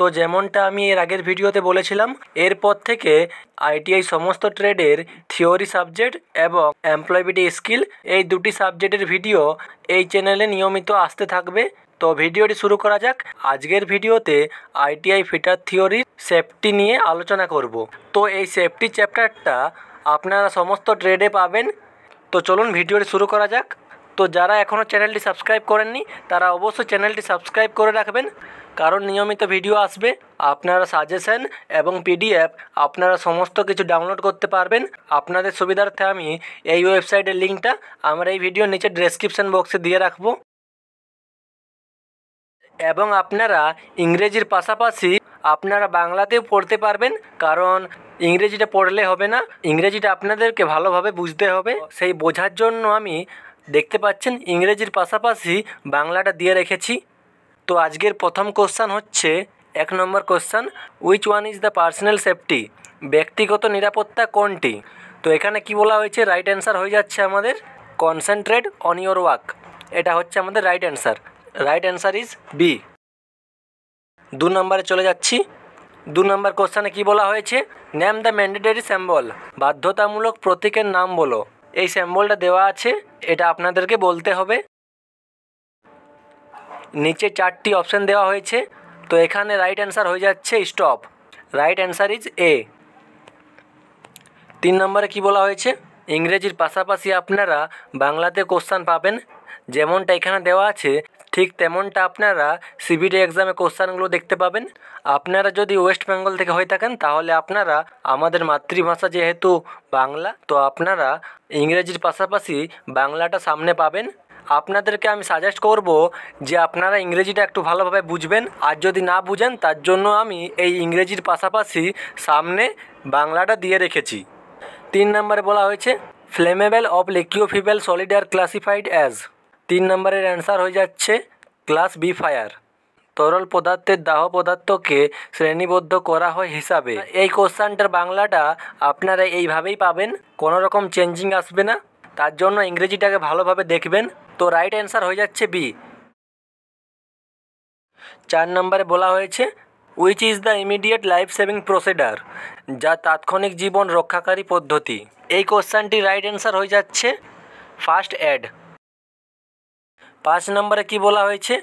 তো যেমনটা আমি এর আগের ভিডিওতে বলেছিলাম এরপর থেকে আইটিআই সমস্ত ট্রেডের থিওরি সাবজেক্ট এবং এমপ্লয়েবিলিটি স্কিল এই দুটি সাবজেক্টের ভিডিও এই চ্যানেলে নিয়মিত আসতে থাকবে তো ভিডিওটি শুরু করা যাক আজকের ভিডিওতে আইটিআই ফিটার থিওরির সেফটি নিয়ে আলোচনা করব তো এই সেফটি চ্যাপ্টারটা আপনারা সমস্ত ট্রেডে পাবেন তো চলুন ভিডিওটি শুরু করা যাক তো যারা এখনও চ্যানেলটি সাবস্ক্রাইব করেননি তারা অবশ্যই চ্যানেলটি সাবস্ক্রাইব করে রাখবেন কারণ নিয়মিত ভিডিও আসবে আপনারা সাজেশন এবং পিডিএফ আপনারা সমস্ত কিছু ডাউনলোড করতে পারবেন আপনাদের সুবিধার্থে আমি এই ওয়েবসাইটের লিঙ্কটা আমরা এই ভিডিওর নিচে ডেসক্রিপশন বক্সে দিয়ে রাখব এবং আপনারা ইংরেজির পাশাপাশি আপনারা বাংলাতেও পড়তে পারবেন কারণ ইংরেজিটা পড়লে হবে না ইংরেজিটা আপনাদেরকে ভালোভাবে বুঝতে হবে সেই বোঝার জন্য আমি দেখতে পাচ্ছেন ইংরেজির পাশাপাশি বাংলাটা দিয়ে রেখেছি তো আজকের প্রথম কোশ্চান হচ্ছে এক নম্বর question which one is the personal safety ব্যক্তিগত নিরাপত্তা কোনটি তো এখানে কি বলা হয়েছে রাইট অ্যান্সার হয়ে যাচ্ছে আমাদের কনসেন্ট্রেট অন ইয়োর ওয়ার্ক এটা হচ্ছে আমাদের right answer right answer is B দু নম্বরে চলে যাচ্ছি দু নম্বর কোশ্চানে কি বলা হয়েছে ন্যাম দ্য ম্যান্ডেটরি স্যাম্বল বাধ্যতামূলক প্রতীকের নাম বলো এই স্যাম্বলটা দেওয়া আছে এটা আপনাদেরকে বলতে হবে নিচে চারটি অপশান দেওয়া হয়েছে তো এখানে রাইট অ্যান্সার হয়ে যাচ্ছে stop right answer is A তিন নম্বরে কি বলা হয়েছে ইংরেজির পাশাপাশি আপনারা বাংলাতে কোশ্চান পাবেন যেমনটা এখানে দেওয়া আছে ঠিক তেমনটা আপনারা সিবিটি এক্সামে কোশ্চানগুলো দেখতে পাবেন আপনারা যদি ওয়েস্ট বেঙ্গল থেকে হয়ে থাকেন তাহলে আপনারা আমাদের মাতৃভাষা যেহেতু বাংলা তো আপনারা ইংরেজির পাশাপাশি বাংলাটা সামনে পাবেন আপনাদেরকে আমি সাজেস্ট করব যে আপনারা ইংরেজিটা একটু ভালোভাবে বুঝবেন আর যদি না বুঝেন তার জন্য আমি এই ইংরেজির পাশাপাশি সামনে বাংলাটা দিয়ে রেখেছি তিন নম্বরে বলা হয়েছে ফ্লেমেবেল অফ লিকিওফিবেল সলিড আর ক্লাসিফাইড অ্যাজ তিন নম্বরের অ্যান্সার হয়ে যাচ্ছে ক্লাস বি ফায়ার তরল পদার্থের দাহ পদার্থকে শ্রেণীবদ্ধ করা হয় হিসাবে এই কোশ্চানটার বাংলাটা আপনারা এইভাবেই পাবেন কোনো রকম চেঞ্জিং আসবে না তার জন্য ইংরেজিটাকে ভালোভাবে দেখবেন তো রাইট অ্যান্সার হয়ে যাচ্ছে বি চার নম্বরে বলা হয়েছে which is the immediate life saving procedure যা তাৎক্ষণিক জীবন রক্ষাকারী পদ্ধতি এই কোশ্চানটি রাইট অ্যান্সার হয়ে যাচ্ছে ফার্স্ট অ্যাড পাঁচ নম্বরে কি বলা হয়েছে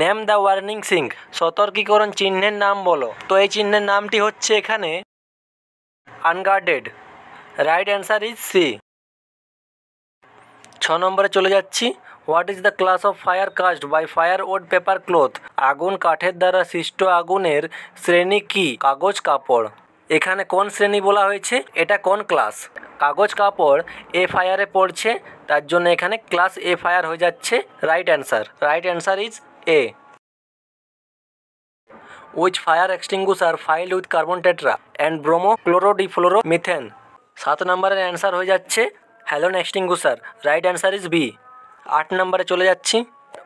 নেম দ্য ওয়ার্নিং সিং সতর্কীকরণ চিহ্নের নাম বলো তো এই চিহ্নের নামটি হচ্ছে এখানে unguarded right answer is C ছ নম্বরে চলে যাচ্ছি what is the class of fire caused by fire wood paper cloth আগুন কাঠের দ্বারা সৃষ্ট আগুনের শ্রেণী কি কাগজ কাপড় এখানে কোন শ্রেণী বলা হয়েছে এটা কোন ক্লাস কাগজ কাপড় এফআইআরে পড়ছে তার জন্য এখানে ক্লাস এফআইআর হয়ে যাচ্ছে right answer right answer is A which fire extinguisher filled with carbon tetra and bromo chlorodifluoro methane সাত নম্বরের অ্যান্সার হয়ে যাচ্ছে halon extinguisher right answer is B আট নম্বরে চলে যাচ্ছি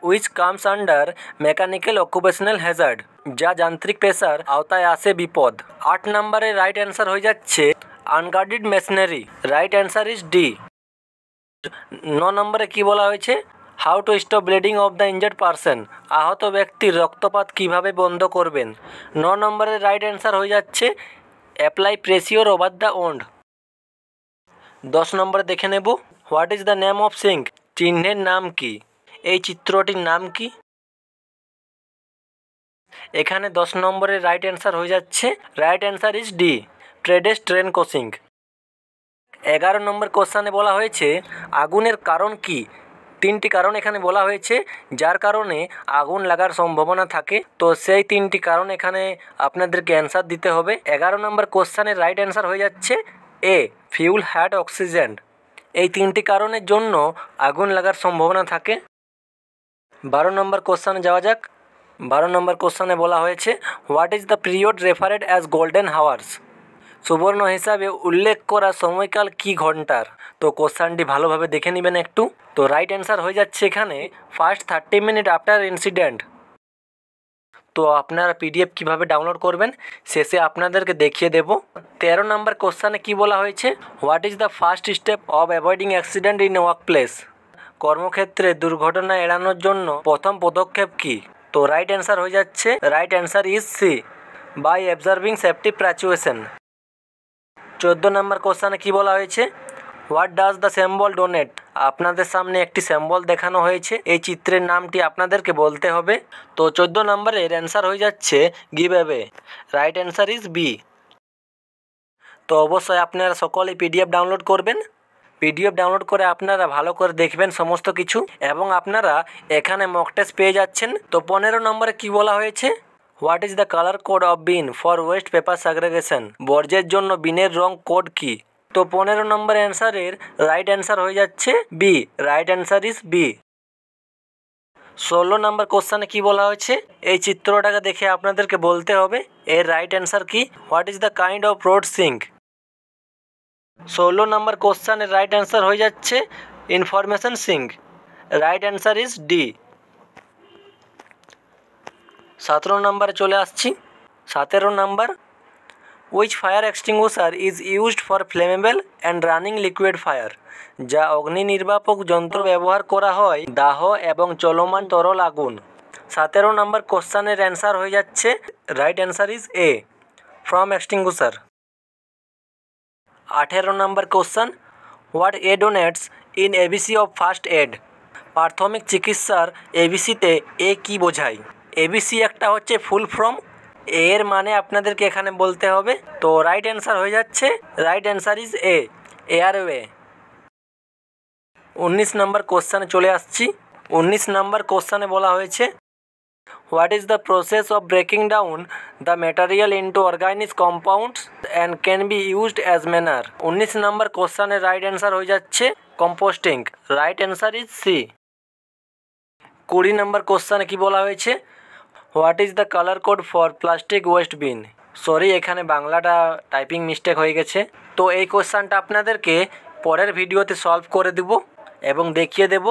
which comes under mechanical occupational hazard যা যান্ত্রিক প্রেশার আওতায় আসে বিপদ আট নম্বরে রাইট অ্যান্সার হয়ে যাচ্ছে unguarded machinery right answer is D ন নম্বরে কি বলা হয়েছে how to stop bleeding of the injured person আহত ব্যক্তির রক্তপাত কিভাবে বন্ধ করবেন ন নম্বরের রাইট অ্যান্সার হয়ে যাচ্ছে apply pressure over the wound দশ নম্বরে দেখে নেব what is the name of সিঙ্ক চিহ্নের নাম কি এই চিত্রটির নাম কি এখানে দশ নম্বরের রাইট অ্যান্সার হয়ে যাচ্ছে right answer is D trades train coaching এগারো নম্বর কোশ্চানে বলা হয়েছে আগুনের কারণ কি তিনটি কারণ এখানে বলা হয়েছে যার কারণে আগুন লাগার সম্ভাবনা থাকে তো সেই তিনটি কারণ এখানে আপনাদেরকে অ্যান্সার দিতে হবে এগারো নম্বর কোশ্চানের রাইট অ্যান্সার হয়ে যাচ্ছে এ ফিউল হ্যাড অক্সিজেন এই তিনটি কারণের জন্য আগুন লাগার সম্ভাবনা থাকে বারো নম্বর কোশ্চানে যাওয়া যাক বারো নম্বর কোশ্চানে বলা হয়েছে what is the period referred as golden hours সুবর্ণ হিসাবে উল্লেখ করা সময়কাল কি ঘন্টার তো কোশ্চানটি ভালোভাবে দেখে নেবেন একটু তো রাইট অ্যান্সার হয়ে যাচ্ছে এখানে first thirty minute after incident তো আপনারা পিডিএফ কিভাবে ডাউনলোড করবেন শেষে আপনাদেরকে দেখিয়ে দেব তেরো নম্বর কোশ্চানে কি বলা হয়েছে what is the first step of avoiding accident in work place কর্মক্ষেত্রে দুর্ঘটনা এড়ানোর জন্য প্রথম পদক্ষেপ কি তো রাইট অ্যান্সার হয়ে যাচ্ছে right answer is C by observing safety precaution চোদ্দো নম্বর কোশ্চানে কী বলা হয়েছে what does the symbol denote আপনাদের সামনে একটি স্যাম্বল দেখানো হয়েছে এই চিত্রের নামটি আপনাদেরকে বলতে হবে তো চোদ্দো নম্বরের অ্যান্সার হয়ে যাচ্ছে give way right answer is B তো অবশ্যই আপনারা সকলে পিডিএফ ডাউনলোড করবেন পিডিএফ ডাউনলোড করে আপনারা ভালো করে দেখবেন সমস্ত কিছু এবং আপনারা এখানে মক টেস্ট পেয়ে যাচ্ছেন তো পনেরো নম্বরে কি বলা হয়েছে what is the colour code of bin for waste paper segregation বর্জ্যের জন্য বিনের রং কোড কি তো পনেরো নম্বর অ্যান্সারের রাইট অ্যান্সার হয়ে যাচ্ছে B right answer is B ষোলো নম্বর কোশ্চানে কি বলা হয়েছে এই চিত্রটাকে দেখে আপনাদেরকে বলতে হবে এর রাইট অ্যান্সার কি what is the kind of road সিঙ্ক ষোলো নম্বর কোশ্চানের রাইট অ্যান্সার হয়ে যাচ্ছে ইনফরমেশন সিঙ্ক রাইট অ্যান্সার ইজ ডি সতেরো নাম্বার চলে আসছি সতেরো নম্বর which fire extinguisher is used for flammable and running liquid fire যা অগ্নি নির্বাপক যন্ত্র ব্যবহার করা হয় দাহ এবং চলমান তরল আগুন সতেরো নাম্বার কোশ্চানের অ্যান্সার হয়ে যাচ্ছে right answer is A foam extinguisher আঠেরো number question what denotes in ABC of first aid প্রাথমিক চিকিৎসার এবিসিতে এ কি বোঝায় এবিসি একটা হচ্ছে ফুল ফর্ম এর মানে আপনাদেরকে এখানে বলতে হবে তো রাইট অ্যান্সার হয়ে যাচ্ছে right answer is A airway উনিশ নম্বর কোশ্চানে চলে আসছি উনিশ নম্বর কোশ্চানে বলা হয়েছে what is the process of breaking down the material into organic compounds and can be used as manure উনিশ নম্বর কোশ্চানের রাইট অ্যান্সার হয়ে যাচ্ছে composting right answer is C কুড়ি নম্বর কোশ্চানে কি বলা হয়েছে what is the colour code for plastic waste bin sorry এখানে বাংলাটা টাইপিং মিস্টেক হয়ে গেছে তো এই কোয়েশ্চানটা আপনাদেরকে পরের ভিডিওতে সলভ করে দেব এবং দেখিয়ে দেব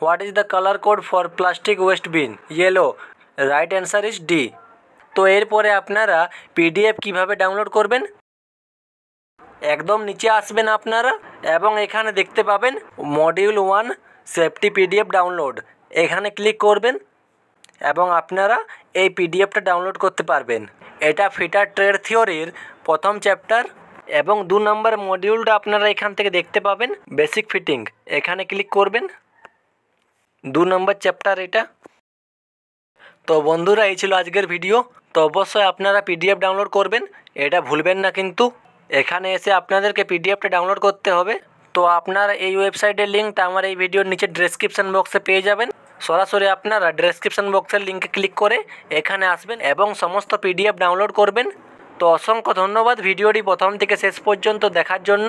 what is the colour code for plastic waste bin yellow right answer is D তো এরপরে আপনারা পিডিএফ কিভাবে ডাউনলোড করবেন একদম নিচে আসবেন আপনারা এবং এখানে দেখতে পাবেন module one safety PDF download এখানে ক্লিক করবেন এবং আপনারা এই পিডিএফটা ডাউনলোড করতে পারবেন এটা ফিটার ট্রেড থিওরির প্রথম চ্যাপ্টার এবং দু নম্বর মডিউলটা আপনারা এখান থেকে দেখতে পাবেন বেসিক ফিটিং এখানে ক্লিক করবেন দু নম্বর চ্যাপ্টার এটা তো বন্ধুরা এই ছিল আজকের ভিডিও তো অবশ্যই আপনারা পিডিএফ ডাউনলোড করবেন এটা ভুলবেন না কিন্তু এখানে এসে আপনাদেরকে পিডিএফটা ডাউনলোড করতে হবে তো আপনার এই ওয়েবসাইটের লিঙ্কটা আমার এই ভিডিওর নিচে ডেসক্রিপশান বক্সে পেয়ে যাবেন সরাসরি আপনারা ডেসক্রিপশান বক্সের লিঙ্কে ক্লিক করে এখানে আসবেন এবং সমস্ত পিডিএফ ডাউনলোড করবেন তো অসংখ্য ধন্যবাদ ভিডিওটি প্রথম থেকে শেষ পর্যন্ত দেখার জন্য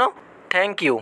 থ্যাংক ইউ